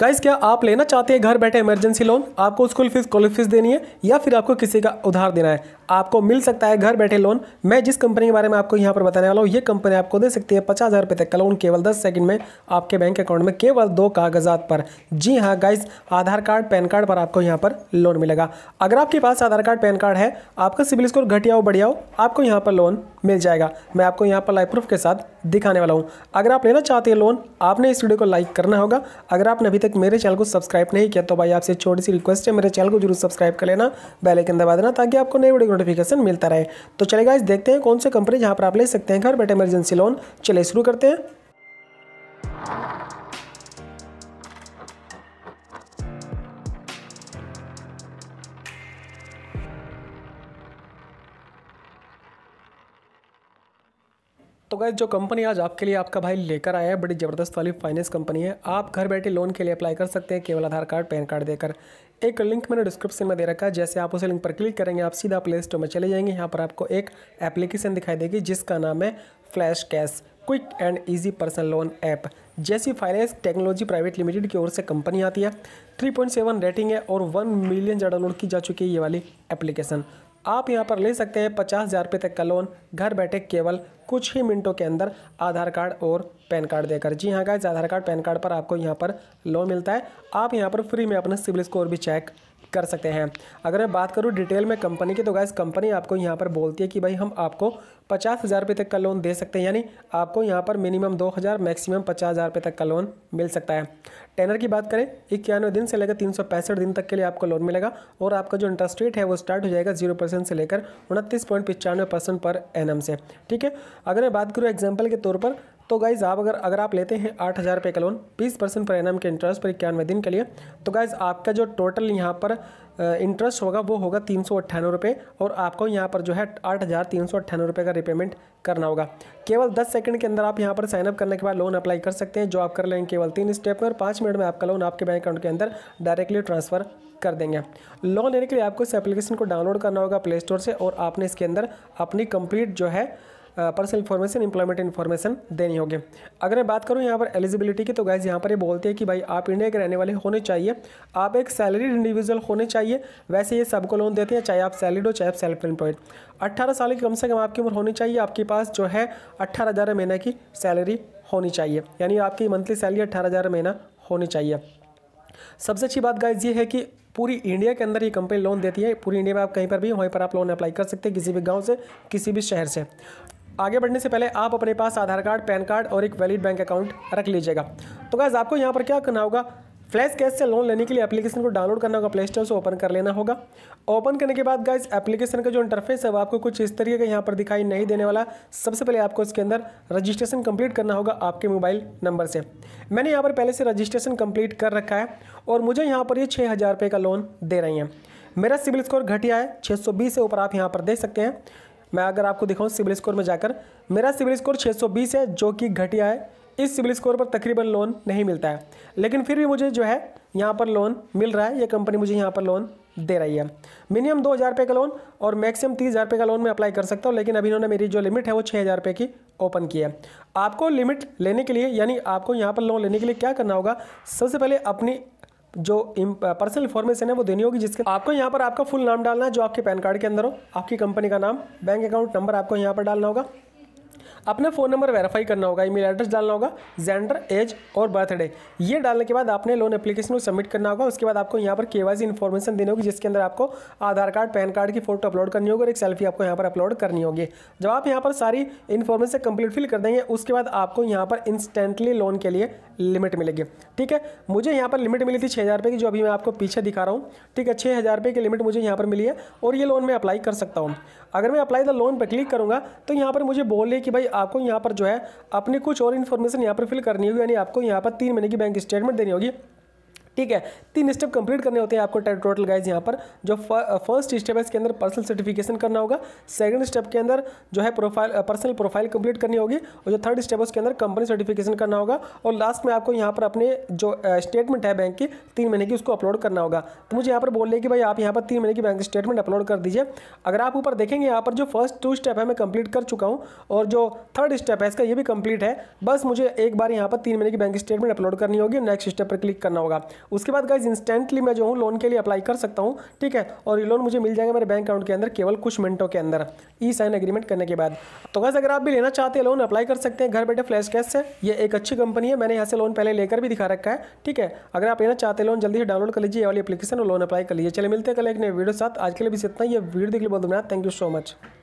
guys क्या आप लेना चाहते हैं घर बैठे इमरजेंसी लोन आपको स्कूल फीस कॉलेज फीस देनी है या फिर आपको किसी का उधार देना है आपको मिल सकता है घर बैठे लोन मैं जिस कंपनी के बारे में आपको यहाँ पर बताने वाला हूँ ये कंपनी आपको दे सकती है पचास हज़ार रुपये तक का लोन केवल दस सेकंड में आपके बैंक अकाउंट में केवल दो कागजात पर जी हाँ guys Aadhaar card PAN card पर आपको यहाँ पर लोन मिलेगा अगर आपके पास आधार कार्ड पैन कार्ड है आपका सिविल स्कोर घटिया हो बढ़िया हो आपको यहाँ पर लोन मिल जाएगा मैं आपको यहाँ पर लाइव प्रूफ के साथ दिखाने वाला हूँ अगर आप लेना चाहते हैं लोन आपने इस वीडियो को लाइक करना होगा अगर आपने अभी तक तक मेरे चैनल को सब्सक्राइब नहीं किया तो भाई आपसे छोटी सी रिक्वेस्ट है मेरे चैनल को जरूर सब्सक्राइब कर लेना बेलाइकन दबा देना ताकि आपको नई वीडियो नोटिफिकेशन मिलता रहे तो चलेगा देखते हैं कौन से कंपनी जहाँ पर आप ले सकते हैं घर बैठे इमरजेंसी लोन चले शुरू करते हैं तो गैस जो कंपनी आज आपके लिए आपका भाई लेकर आया है बड़ी ज़बरदस्त वाली फाइनेंस कंपनी है आप घर बैठे लोन के लिए अप्लाई कर सकते हैं केवल आधार कार्ड पैन कार्ड देकर एक लिंक मैंने डिस्क्रिप्शन में दे रखा है जैसे आप उस लिंक पर क्लिक करेंगे आप सीधा प्ले स्टोर में चले जाएंगे यहाँ पर आपको एक एप्लीकेशन दिखाई देगी जिसका नाम है Flash Cash quick and easy personal loan app जैसी फाइनेंस टेक्नोलॉजी प्राइवेट लिमिटेड की ओर से कंपनी आती है थ्री रेटिंग है और वन मिलियन ज़्यादा लोड की जा चुकी है ये वाली एप्लीकेशन आप यहाँ पर ले सकते हैं पचास हज़ार रुपये तक का लोन घर बैठे केवल कुछ ही मिनटों के अंदर आधार कार्ड और पैन कार्ड देकर जी हाँ guys Aadhaar card PAN card पर आपको यहाँ पर लोन मिलता है आप यहाँ पर फ्री में अपना सिविल स्कोर भी चेक कर सकते हैं अगर मैं बात करूँ डिटेल में कंपनी की तो गैस कंपनी आपको यहाँ पर बोलती है कि भाई हम आपको पचास हज़ार रुपये तक का लोन दे सकते हैं यानी आपको यहाँ पर मिनिमम दो हज़ार मैक्सिमम पचास हज़ार रुपये तक का लोन मिल सकता है टेनर की बात करें इक्यानवे दिन से लेकर तीन सौ पैंसठ दिन तक के लिए आपको लोन मिलेगा और आपका जो इंटरेस्ट रेट है वो स्टार्ट हो जाएगा जीरो परसेंट से लेकर उनतीस पॉइंट पचानवे परसेंट पर एन से ठीक है अगर मैं बात करूँ एग्जाम्पल के तौर पर तो गाइज़ आप अगर अगर आप लेते हैं आठ हज़ार रुपये का लोन बीस परसेंट पर एनम के इंटरेस्ट पर इक्यानवे दिन के लिए तो गाइज़ आपका जो टोटल यहाँ पर इंटरेस्ट होगा वो होगा तीन सौ अट्ठानवे रुपये और आपको यहाँ पर जो है आठ हज़ार तीन सौ अट्ठानवे रुपये का रिपेमेंट करना होगा केवल दस सेकंड के अंदर आप यहाँ पर साइनअप करने के बाद लोन अप्लाई कर सकते हैं जो आप कर लेंगे केवल तीन स्टेप में और पाँच मिनट में आपका लोन आपके बैंक अकाउंट के अंदर डायरेक्टली ट्रांसफ़र कर देंगे लोन लेने के लिए आपको इस एप्लीकेशन को डाउनलोड करना होगा प्ले स्टोर से और आपने इसके अंदर अपनी कंप्लीट जो है पर्सनल इन्फॉर्मेशन इंप्लॉयमेंट इन्फॉर्मेशन देनी होगी अगर मैं बात करूँ यहाँ पर एलिजिबिलिटी की तो गैस यहाँ पर ये बोलते हैं कि भाई आप इंडिया के रहने वाले होने चाहिए आप एक सैलरीड इंडिविजुअल होने चाहिए वैसे ये सबको लोन देते हैं चाहे आप सैलरीड हो चाहे आप सेल्फ एम्प्लॉयड अट्ठारह साल की कम से कम आपकी उम्र होनी चाहिए आपके पास जो है अट्ठारह हज़ार महीने की सैलरी होनी चाहिए यानी आपकी मंथली सैलरी अट्ठारह हज़ार महीना होनी चाहिए सबसे अच्छी बात गाइज ये है कि पूरी इंडिया के अंदर ये कंपनी लोन देती है पूरी इंडिया में आप कहीं पर भी वहीं पर आप लोन अप्लाई कर सकते हैं किसी भी गांव से किसी भी शहर से आगे बढ़ने से पहले आप अपने पास आधार कार्ड पैन कार्ड और एक वैलिड बैंक अकाउंट रख लीजिएगा तो गैज़ आपको यहाँ पर क्या करना होगा फ्लैश कैश से लोन लेने के लिए एप्लीकेशन को डाउनलोड करना होगा प्ले स्टोर से ओपन कर लेना होगा ओपन करने के बाद गाइज एप्लीकेशन का जो इंटरफेस है वो आपको कुछ इस तरीके का यहाँ पर दिखाई नहीं देने वाला सबसे पहले आपको इसके अंदर रजिस्ट्रेशन कंप्लीट करना होगा आपके मोबाइल नंबर से मैंने यहाँ पर पहले से रजिस्ट्रेशन कंप्लीट कर रखा है और मुझे यहाँ पर ये छः हज़ार का लोन दे रही हैं मेरा सिविल स्कोर घटिया है छः से ऊपर आप यहाँ पर देख सकते हैं मैं अगर आपको दिखाऊँ सिविल स्कोर में जाकर मेरा सिविल स्कोर 620 है जो कि घटिया है इस सिविल स्कोर पर तकरीबन लोन नहीं मिलता है लेकिन फिर भी मुझे जो है यहाँ पर लोन मिल रहा है ये कंपनी मुझे यहाँ पर लोन दे रही है मिनिमम दो हज़ार रुपये का लोन और मैक्सिमम तीस हज़ार रुपये का लोन मैं अप्लाई कर सकता हूँ लेकिन अभी इन्होंने मेरी जो लिमिट है वो छः हज़ार रुपये की ओपन की है आपको लिमिट लेने के लिए यानी आपको यहाँ पर लोन लेने के लिए क्या करना होगा सबसे पहले अपनी जो पर्सनल इन्फॉर्मेशन uh, है वो देनी होगी जिसके आपको यहाँ पर आपका फुल नाम डालना है जो आपके पैन कार्ड के अंदर हो आपकी कंपनी का नाम बैंक अकाउंट नंबर आपको यहाँ पर डालना होगा अपना फ़ोन नंबर वेरीफाई करना होगा ईमेल एड्रेस डालना होगा जेंडर एज और बर्थडे ये डालने के बाद आपने लोन एप्लीकेशन को सबमिट करना होगा उसके बाद आपको यहाँ पर के वाई इन्फॉर्मेशन देनी होगी जिसके अंदर आपको आधार कार्ड पैन कार्ड की फोटो अपलोड करनी होगी और एक सेल्फी आपको यहाँ पर अपलोड करनी होगी जब आप यहाँ पर सारी इन्फॉर्मेशन कंप्लीट फिल कर देंगे उसके बाद आपको यहाँ पर इंस्टेंटली लोन के लिए लिमिट मिलेगी ठीक है मुझे यहाँ पर लिमिट मिली थी छः हज़ार रुपये की जो अभी मैं आपको पीछे दिखा रहा हूँ ठीक है छः हज़ार रुपये की लिमिट मुझे यहाँ पर मिली है और ये लोन मैं अप्लाई कर सकता हूँ अगर मैं अप्लाई द लोन पर क्लिक करूँगा तो यहाँ पर मुझे रही कि भाई आपको यहाँ पर जो है अपनी कुछ और इन्फॉर्मेशन यहाँ पर फिल करनी होगी यानी आपको यहाँ पर तीन महीने की बैंक स्टेटमेंट देनी होगी ठीक है तीन स्टेप कंप्लीट करने होते हैं आपको टोटल गाइज यहाँ पर जो फर्स्ट स्टेप है इसके अंदर पर्सनल सर्टिफिकेशन करना होगा सेकंड स्टेप के अंदर जो है प्रोफाइल पर्सनल प्रोफाइल कंप्लीट करनी होगी और जो थर्ड स्टेप है उसके अंदर कंपनी सर्टिफिकेशन करना होगा और लास्ट में आपको यहाँ पर अपने जो स्टेटमेंट है बैंक की तीन महीने की उसको अपलोड करना होगा तो मुझे यहाँ पर बोल कि भाई आप यहाँ पर तीन महीने की बैंक स्टेटमेंट अपलोड कर दीजिए अगर आप ऊपर देखेंगे यहाँ पर जो फर्स्ट टू स्टेप है मैं कंप्लीट कर चुका हूँ और जो थर्ड स्टेप है इसका यह भी कंप्लीट है बस मुझे एक बार यहाँ पर तीन महीने की बैंक स्टेटमेंट अपलोड करनी होगी नेक्स्ट स्टेप पर क्लिक करना होगा उसके बाद गाइज इंस्टेंटली मैं जो हूँ लोन के लिए अप्लाई कर सकता हूँ ठीक है और ये लोन मुझे मिल जाएगा मेरे बैंक अकाउंट के अंदर केवल कुछ मिनटों के अंदर ई साइन एग्रीमेंट करने के बाद तो गाइज अगर आप भी लेना चाहते हैं लोन अप्लाई कर सकते हैं घर बैठे फ्लैश कैश से ये एक अच्छी कंपनी है मैंने यहाँ से लोन पहले लेकर भी दिखा रखा है ठीक है अगर आप लेना चाहते हैं लोन जल्दी से डाउनलोड कर लीजिए वाली एप्लीकेशन और लोन अप्लाई कर लीजिए चले मिलते हैं कल एक नए वीडियो साथ आज के लिए भी इतना ये वीडियो देख बहुत धन्यवाद थैंक यू सो मच